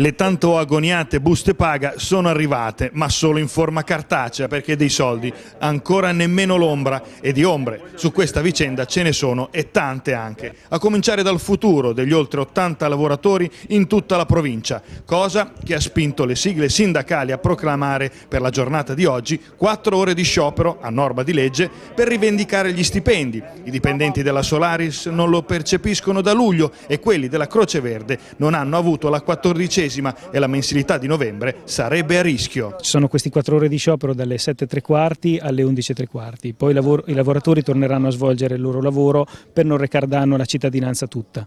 Le tanto agoniate buste paga sono arrivate, ma solo in forma cartacea, perché dei soldi ancora nemmeno l'ombra e di ombre su questa vicenda ce ne sono e tante anche, a cominciare dal futuro degli oltre 80 lavoratori in tutta la provincia, cosa che ha spinto le sigle sindacali a proclamare per la giornata di oggi quattro ore di sciopero a norma di legge per rivendicare gli stipendi. I dipendenti della Solaris non lo percepiscono da luglio e quelli della Croce Verde non hanno avuto la quattordicesima quarantesima e la mensilità di novembre sarebbe a rischio. Ci sono questi quattro ore di sciopero dalle 7.45 alle 11.45, poi i lavoratori torneranno a svolgere il loro lavoro per non recar danno alla cittadinanza tutta.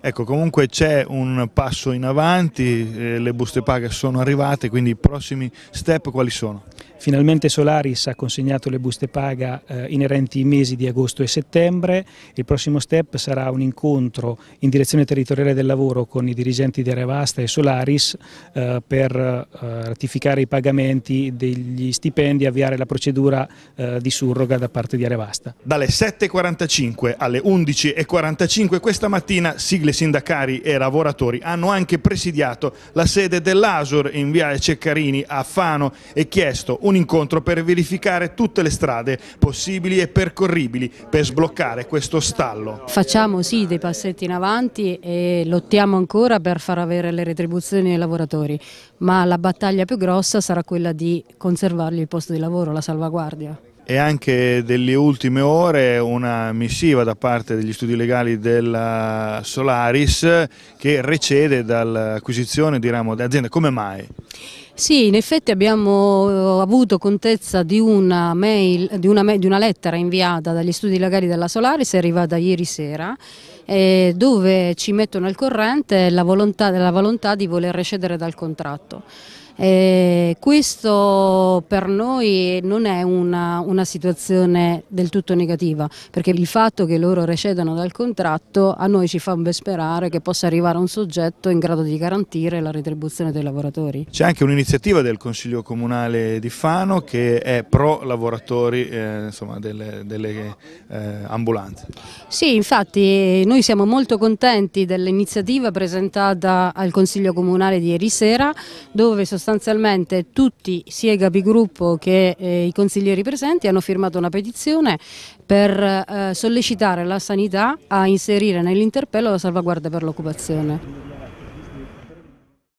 Ecco, comunque c'è un passo in avanti, eh, le buste paga sono arrivate, quindi i prossimi step quali sono? Finalmente Solaris ha consegnato le buste paga eh, inerenti ai mesi di agosto e settembre. Il prossimo step sarà un incontro in direzione territoriale del lavoro con i dirigenti di Arevasta e Solaris eh, per eh, ratificare i pagamenti degli stipendi e avviare la procedura eh, di surroga da parte di Arevasta. Dalle 7.45 alle 11.45 questa mattina sigle sindacali e lavoratori hanno anche presidiato la sede dell'Asur in via Ceccarini a Fano e chiesto un incontro per verificare tutte le strade possibili e percorribili per sbloccare questo stallo. Facciamo sì dei passetti in avanti e lottiamo ancora per far avere le retribuzioni ai lavoratori, ma la battaglia più grossa sarà quella di conservargli il posto di lavoro, la salvaguardia e anche delle ultime ore una missiva da parte degli studi legali della Solaris che recede dall'acquisizione di ramo d'azienda. Come mai? Sì, in effetti abbiamo eh, avuto contezza di una, mail, di, una di una, lettera inviata dagli studi legali della Solaris, è arrivata ieri sera, eh, dove ci mettono al corrente la volontà, la volontà di voler recedere dal contratto. Eh, questo per noi non è una, una, situazione del tutto negativa, perché il fatto che loro recedano dal contratto a noi ci fa ben sperare che possa arrivare un soggetto in grado di garantire la retribuzione dei lavoratori. C'è anche un'iniziativa del Consiglio Comunale di Fano che è pro lavoratori eh, insomma, delle, delle eh, ambulanze. Sì, infatti noi siamo molto contenti dell'iniziativa presentata al Consiglio Comunale di ieri sera, dove sostanzialmente sostanzialmente tutti, sia i capigruppo che eh, i consiglieri presenti, hanno firmato una petizione per eh, sollecitare la sanità a inserire nell'interpello la salvaguardia per l'occupazione.